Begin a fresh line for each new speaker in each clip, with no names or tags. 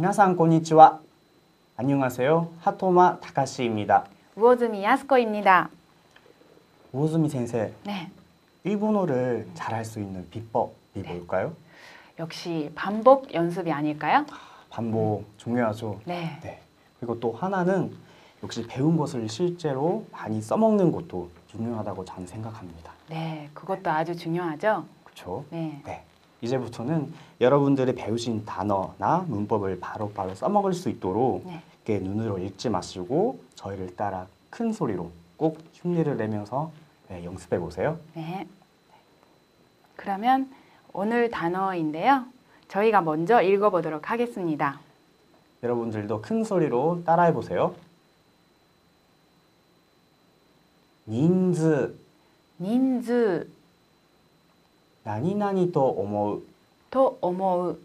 皆さんこんにちは. 안녕하세요. 하토마 다카시입니다.
우오즈미 야스코입니다.
우오즈미 선생. 네. 일본어를 잘할 수 있는 비법이 네. 뭘까요? 역시 반복 연습이 아닐까요? 아, 반복 중요하죠. 네. 네. 그리고 또 하나는 역시 배운 것을 실제로 많이 써먹는 것도 중요하다고 저는 생각합니다.
네, 그것도 아주 중요하죠. 그렇죠. 네. 네.
이제부터는 여러분들이 배우신 단어나 문법을 바로바로 바로 써먹을 수 있도록 네. 이렇게 눈으로 읽지 마시고 저희를 따라 큰 소리로 꼭 흉내를 내면서 네, 연습해 보세요.
네. 그러면 오늘 단어인데요. 저희가 먼저 읽어보도록 하겠습니다.
여러분들도 큰 소리로 따라해 보세요. 닌즈 닌즈 何々と思う
と思う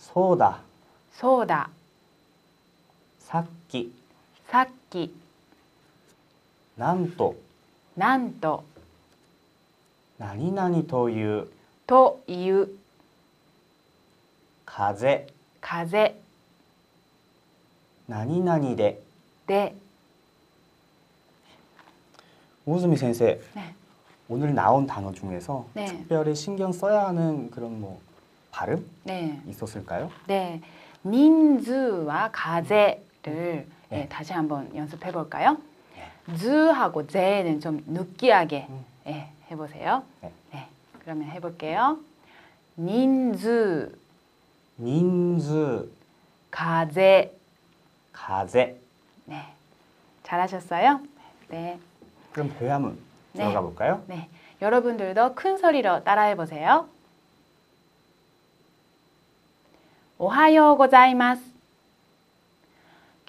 そうだそうだ
さっき
さっきなんとなんと
何々という
という
風風何々でで大泉先生、ね 오늘 나온 단어 중에서 네. 특별히 신경 써야 하는 그런 뭐 발음 네. 있었을까요?
네, 민즈와 가제를 음. 네. 예, 네. 다시 한번 연습해 볼까요? 즈하고 네. 제는 좀 느끼하게 음. 예, 해보세요. 네. 네. 그러면 해볼게요.
민즈, 민즈,
가제,
가제. 네,
잘하셨어요? 네.
그럼 배화문. 들어가볼까요
네여러분들도큰소리로따라해보세요오하요고자이마스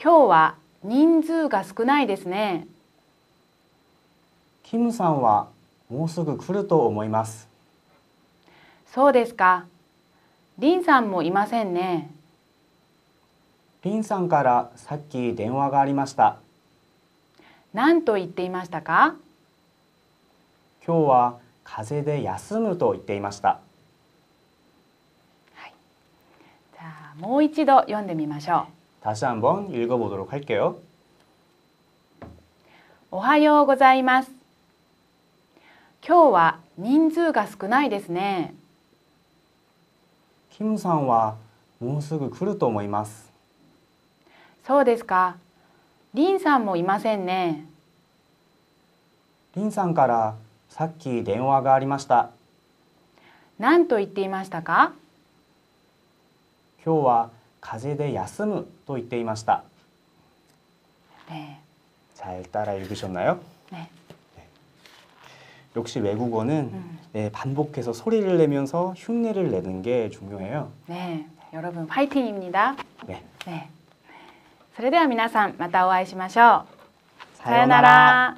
今日は人数が少ないですね。
キムさんはもうすぐ来ると思います。
そうですか。リンさんもいませんね。
リンさんからさっき電話がありました。
何と言っていましたか
今日は風邪で休むと言っていました、
はい、じゃあもう一度読んでみましょ
う다시한번읽어보도록할게요
おはようございます今日は人数が少ないですね
キムさんはもうすぐ来ると思います
そうですかリンさんもいませんね
リンさんから
さっき電話がありました何と言っていましたか今日は風邪で休むと言っていました 네.
잘 따라 읽으셨나요?
네. 네.
역시 외국어는 음. 네, 반복해서 소리를 내면서 흉내를 내는 게 중요해요.
네, 여러분 화이팅입니다. 네. 네. それでは皆さんまたお会いしましょう。さよなら。